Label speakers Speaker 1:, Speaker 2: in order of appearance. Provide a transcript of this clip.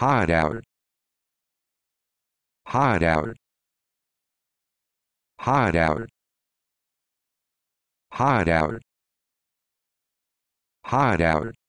Speaker 1: hot out hot out hot out hot out hot out